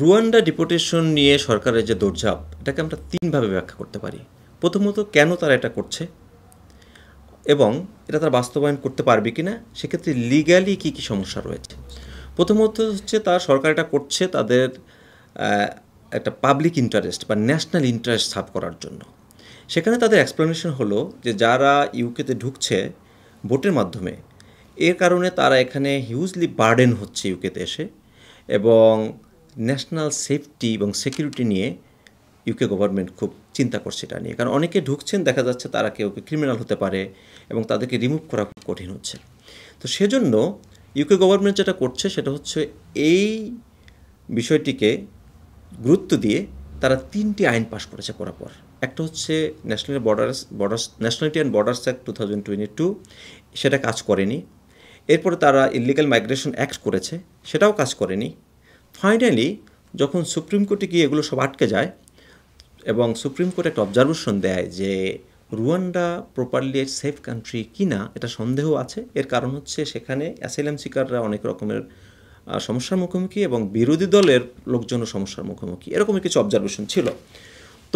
Rwanda deportation নিয়ে সরকারের যে দরজাপ এটাকে আমরা তিনভাবে ব্যাখ্যা করতে পারি প্রথমত কেন তারা এটা করছে এবং এটা তারা বাস্তবায়ন করতে পারবে কি না সেক্ষেত্রে লিগ্যালি কী কী সমস্যা রয়েছে প্রথমত হচ্ছে তার সরকার এটা করছে তাদের একটা পাবলিক ইন্টারেস্ট বা ন্যাশনাল ইন্টারেস্ট সাফ করার জন্য সেখানে তাদের এক্সপ্লেনেশন হলো যে যারা ইউকেতে ঢুকছে ভোটের মাধ্যমে এর কারণে তারা এখানে হিউজলি বার্ডেন হচ্ছে ইউকেতে এসে এবং ন্যাশনাল সেফটি এবং সিকিউরিটি নিয়ে ইউকে গভর্নমেন্ট খুব চিন্তা করছে এটা নিয়ে কারণ অনেকে ঢুকছেন দেখা যাচ্ছে তারা কেউ ক্রিমিনাল হতে পারে এবং তাদেরকে রিমুভ করা খুব কঠিন হচ্ছে তো সেজন্য ইউকে গভর্নমেন্ট যেটা করছে সেটা হচ্ছে এই বিষয়টিকে গুরুত্ব দিয়ে তারা তিনটি আইন পাশ করেছে পরাপর একটা হচ্ছে national borders borders nationality and borders act two thousand twenty two সেটা কাজ করেনি এরপরে তারা ইলিগাল মাইগ্রেশন অ্যাক্ট করেছে সেটাও কাজ করেনি ফাইনালি যখন সুপ্রিম কোর্টে গিয়ে এগুলো সব আটকে যায় এবং সুপ্রিম কোর্ট একটা অবজারভেশন দেয় যে রুয়ান্ডা প্রপারলি সেফ কান্ট্রি কি না এটা সন্দেহ আছে এর কারণ হচ্ছে সেখানে অ্যাসাইলাম শিকাররা অনেক রকমের সমস্যার মুখোমুখি এবং বিরোধী দলের লোকজনও সমস্যার মুখোমুখি এরকমই কিছু অবজারভেশন ছিল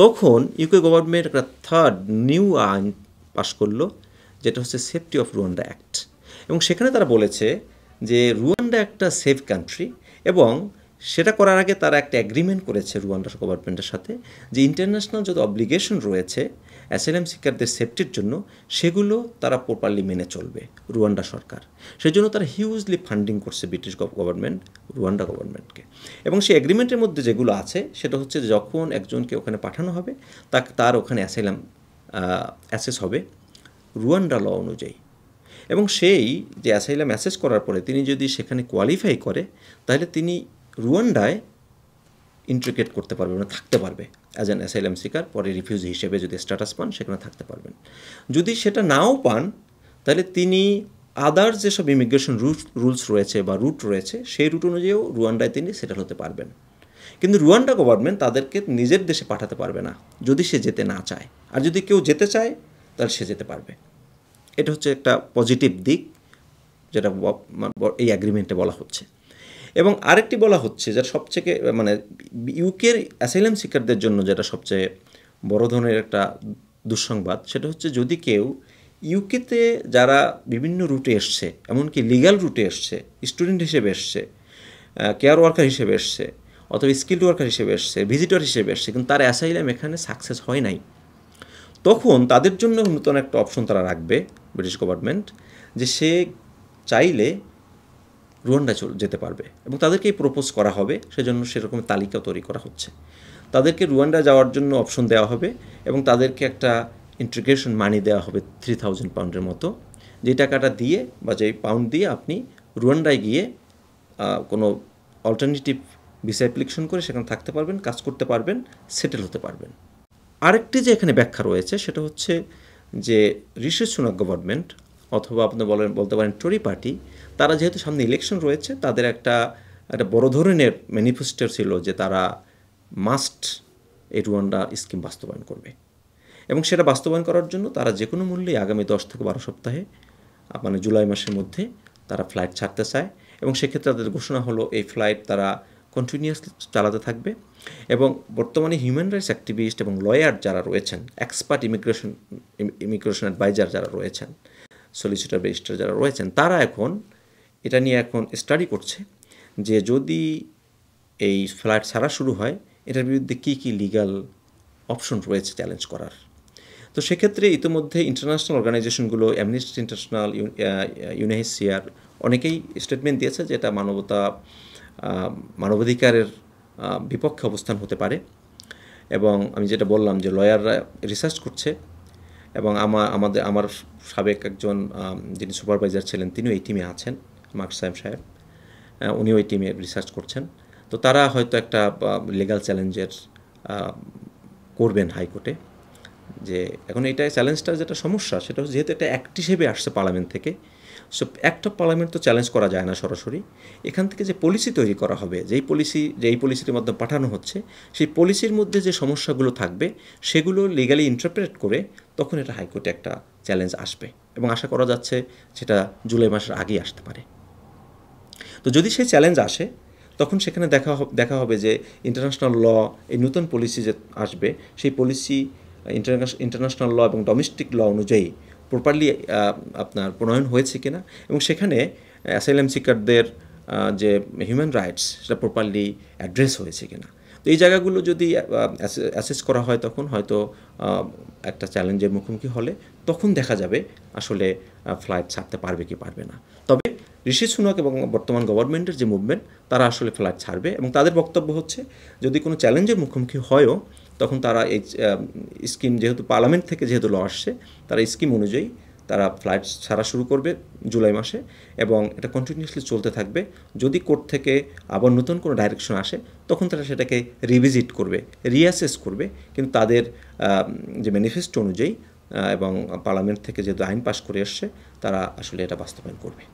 তখন ইউকে গভর্নমেন্ট একটা থার্ড নিউ আইন পাশ করলো যেটা হচ্ছে সেফটি অফ রুয়ান্ডা অ্যাক্ট এবং সেখানে তারা বলেছে যে রুয়ান্ডা একটা সেফ কান্ট্রি এবং সেটা করার আগে তারা একটা অ্যাগ্রিমেন্ট করেছে রুয়ান্ডা গভর্নমেন্টের সাথে যে ইন্টারন্যাশনাল যত অব্লিগেশন রয়েছে অ্যাসাইলাম সিকারদের সেফটির জন্য সেগুলো তারা প্রপারলি মেনে চলবে রুয়ান্ডা সরকার সেই জন্য তারা হিউজলি ফান্ডিং করছে ব্রিটিশ গভর্নমেন্ট রুয়ান্ডা গভর্নমেন্টকে এবং সেই অ্যাগ্রিমেন্টের মধ্যে যেগুলো আছে সেটা হচ্ছে যখন একজনকে ওখানে পাঠানো হবে তা তার ওখানে অ্যাসাইলাম অ্যাসেস হবে রুয়ান্ডা ল অনুযায়ী এবং সেই যে অ্যাসাইলাম অ্যাসেস করার পরে তিনি যদি সেখানে কোয়ালিফাই করে তাহলে তিনি রুয়ান্ডায় ইন্ট্রিকেট করতে পারবে মানে থাকতে পারবে অ্যাজ অ্যান অ্যাসাইলাম সিকার পরে রিফিউজি হিসেবে যদি স্ট্যাটাস পান সেখানে থাকতে পারবেন যদি সেটা নাও পান তাহলে তিনি আদার যেসব ইমিগ্রেশন রুট রুলস রয়েছে বা রুট রয়েছে সেই রুট অনুযায়ীও রুয়ান্ডায় তিনি সেটেল হতে পারবেন কিন্তু রুয়ান্ডা গভর্নমেন্ট তাদেরকে নিজের দেশে পাঠাতে পারবে না যদি সে যেতে না চায় আর যদি কেউ যেতে চায় তাহলে সে যেতে পারবে এটা হচ্ছে একটা পজিটিভ দিক যেটা এই অ্যাগ্রিমেন্টে বলা হচ্ছে এবং আরেকটি বলা হচ্ছে যার সবচেয়ে মানে ইউকের অ্যাসাইলাম শিকারদের জন্য যেটা সবচেয়ে বড় ধরনের একটা দুঃসংবাদ সেটা হচ্ছে যদি কেউ ইউকেতে যারা বিভিন্ন রুটে এসছে এমনকি লিগাল রুটে এসছে স্টুডেন্ট হিসেবে এসছে কেয়ার ওয়ার্কার হিসেবে এসছে অথবা স্কিল্ড ওয়ার্কার হিসেবে এসছে ভিজিটর হিসেবে এসছে কিন্তু তার অ্যাসাইলাম এখানে সাকসেস হয় নাই তখন তাদের জন্য নতুন একটা অপশন তারা রাখবে ব্রিটিশ গভর্নমেন্ট যে সে চাইলে রুয়ান্ডায় যেতে পারবে এবং তাদেরকেই প্রপোজ করা হবে সেজন্য সেরকম তালিকা তৈরি করা হচ্ছে তাদেরকে রুয়ান্ডা যাওয়ার জন্য অপশন দেওয়া হবে এবং তাদেরকে একটা ইন্টিগ্রেশন মানি দেওয়া হবে থ্রি থাউজেন্ড পাউন্ডের মতো যে টাকাটা দিয়ে বা যেই পাউন্ড দিয়ে আপনি রুয়ান্ডায় গিয়ে কোনো অল্টারনেটিভ ভিসা অ্যাপ্লিকেশন করে সেখানে থাকতে পারবেন কাজ করতে পারবেন সেটেল হতে পারবেন আরেকটি যে এখানে ব্যাখ্যা রয়েছে সেটা হচ্ছে যে ঋষি গভর্নমেন্ট অথবা আপনি বলেন বলতে পারেন টরি পার্টি তারা যেহেতু সামনে ইলেকশন রয়েছে তাদের একটা একটা বড় ধরনের ম্যানিফেস্টো ছিল যে তারা মাস্ট এই রুয়ান্ডা স্কিম বাস্তবায়ন করবে এবং সেটা বাস্তবায়ন করার জন্য তারা যে কোনো মূল্যে আগামী দশ থেকে বারো সপ্তাহে মানে জুলাই মাসের মধ্যে তারা ফ্লাইট ছাড়তে চায় এবং সেক্ষেত্রে তাদের ঘোষণা হলো এই ফ্লাইট তারা কন্টিনিউয়াসলি চালাতে থাকবে এবং বর্তমানে হিউম্যান রাইটস অ্যাক্টিভিস্ট এবং লয়ার যারা রয়েছেন এক্সপার্ট ইমিগ্রেশন ইমিগ্রেশন অ্যাডভাইজার যারা রয়েছেন সলিসিটার রেজিস্টার যারা রয়েছেন তারা এখন এটা নিয়ে এখন স্টাডি করছে যে যদি এই ফ্লাইট ছাড়া শুরু হয় এটার বিরুদ্ধে কি কি লিগাল অপশন রয়েছে চ্যালেঞ্জ করার তো সেক্ষেত্রে ইতিমধ্যে ইন্টারন্যাশনাল অর্গানাইজেশনগুলো অ্যামনিস্ট ইন্টারন্যাশনাল ইউনেসিয়ার অনেকেই স্টেটমেন্ট দিয়েছে যে এটা মানবতা মানবাধিকারের বিপক্ষে অবস্থান হতে পারে এবং আমি যেটা বললাম যে লয়াররা রিসার্চ করছে এবং আমার আমাদের আমার সাবেক একজন যিনি সুপারভাইজার ছিলেন তিনিও এই টিমে আছেন মার্ক সাহেব সাহেব উনি ওই টিমে রিসার্চ করছেন তো তারা হয়তো একটা লিগাল চ্যালেঞ্জের করবেন হাইকোর্টে যে এখন এটা চ্যালেঞ্জটা যেটা সমস্যা সেটা হচ্ছে যেহেতু এটা অ্যাক্ট হিসেবে আসছে পার্লামেন্ট থেকে সো অ্যাক্ট অফ পার্লামেন্ট তো চ্যালেঞ্জ করা যায় না সরাসরি এখান থেকে যে পলিসি তৈরি করা হবে যেই পলিসি যেই পলিসির মাধ্যমে পাঠানো হচ্ছে সেই পলিসির মধ্যে যে সমস্যাগুলো থাকবে সেগুলো লিগালি ইন্টারপ্রেট করে তখন এটা হাইকোর্টে একটা চ্যালেঞ্জ আসবে এবং আশা করা যাচ্ছে সেটা জুলাই মাসের আগেই আসতে পারে তো যদি সেই চ্যালেঞ্জ আসে তখন সেখানে দেখা দেখা হবে যে ইন্টারন্যাশনাল ল এই নতুন পলিসি যে আসবে সেই পলিসি ইন্টারন্যাশনাল ল এবং ডোমেস্টিক ল অনুযায়ী প্রপারলি আপনার প্রণয়ন হয়েছে কিনা এবং সেখানে অ্যাসাইলাম সিকারদের যে হিউম্যান রাইটস সেটা প্রপারলি অ্যাড্রেস হয়েছে কিনা তো এই জায়গাগুলো যদি অ্যাসেস করা হয় তখন হয়তো একটা চ্যালেঞ্জের মুখোমুখি হলে তখন দেখা যাবে আসলে ফ্লাইট ছাড়তে পারবে কি পারবে না তবে ঋষি সুনক এবং বর্তমান গভর্নমেন্টের যে মুভমেন্ট তারা আসলে ফ্লাইট ছাড়বে এবং তাদের বক্তব্য হচ্ছে যদি কোনো চ্যালেঞ্জের মুখোমুখি হয়ও তখন তারা এই স্কিম যেহেতু পার্লামেন্ট থেকে যেহেতু ল আসছে তারা স্কিম অনুযায়ী তারা ফ্লাইট ছাড়া শুরু করবে জুলাই মাসে এবং এটা কন্টিনিউসলি চলতে থাকবে যদি কোর্ট থেকে আবার নতুন কোনো ডাইরেকশন আসে তখন তারা সেটাকে রিভিজিট করবে রিয়াসেস করবে কিন্তু তাদের যে ম্যানিফেস্টো অনুযায়ী এবং পার্লামেন্ট থেকে যেহেতু আইন পাশ করে এসছে তারা আসলে এটা বাস্তবায়ন করবে